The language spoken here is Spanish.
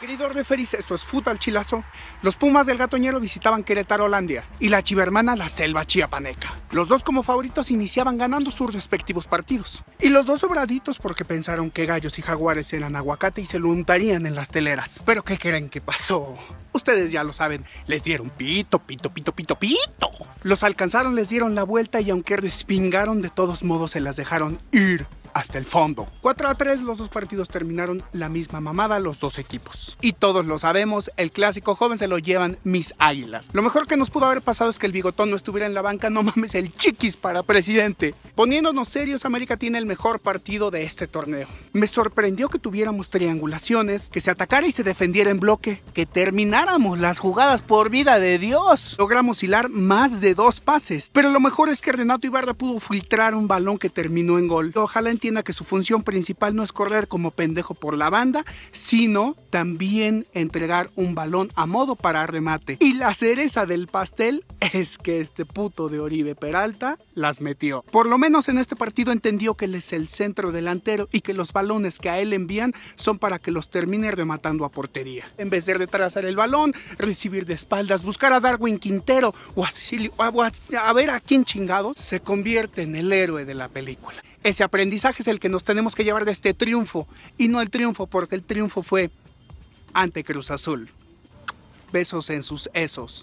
Queridos referis, esto es al Chilazo. Los Pumas del Gatoñero visitaban Querétaro, Holandia y la Chivermana la Selva Chiapaneca. Los dos como favoritos iniciaban ganando sus respectivos partidos. Y los dos sobraditos porque pensaron que gallos y jaguares eran aguacate y se lo untarían en las teleras. Pero ¿qué creen que pasó? Ustedes ya lo saben, les dieron pito, pito, pito, pito, pito. Los alcanzaron, les dieron la vuelta y aunque respingaron, de todos modos se las dejaron ir hasta el fondo. 4 a 3 los dos partidos terminaron la misma mamada los dos equipos. Y todos lo sabemos, el clásico joven se lo llevan mis águilas. Lo mejor que nos pudo haber pasado es que el bigotón no estuviera en la banca, no mames el chiquis para presidente. Poniéndonos serios, América tiene el mejor partido de este torneo. Me sorprendió que tuviéramos triangulaciones, que se atacara y se defendiera en bloque, que termináramos las jugadas por vida de Dios. Logramos hilar más de dos pases, pero lo mejor es que Renato Ibarra pudo filtrar un balón que terminó en gol. Ojalá en entienda que su función principal no es correr como pendejo por la banda, sino también entregar un balón a modo para remate. Y la cereza del pastel es que este puto de Oribe Peralta las metió. Por lo menos en este partido entendió que él es el centro delantero y que los balones que a él envían son para que los termine rematando a portería. En vez de retrasar el balón, recibir de espaldas, buscar a Darwin Quintero o a a, a ver a quién chingado, se convierte en el héroe de la película. Ese aprendizaje es el que nos tenemos que llevar de este triunfo y no el triunfo porque el triunfo fue ante Cruz Azul. Besos en sus esos.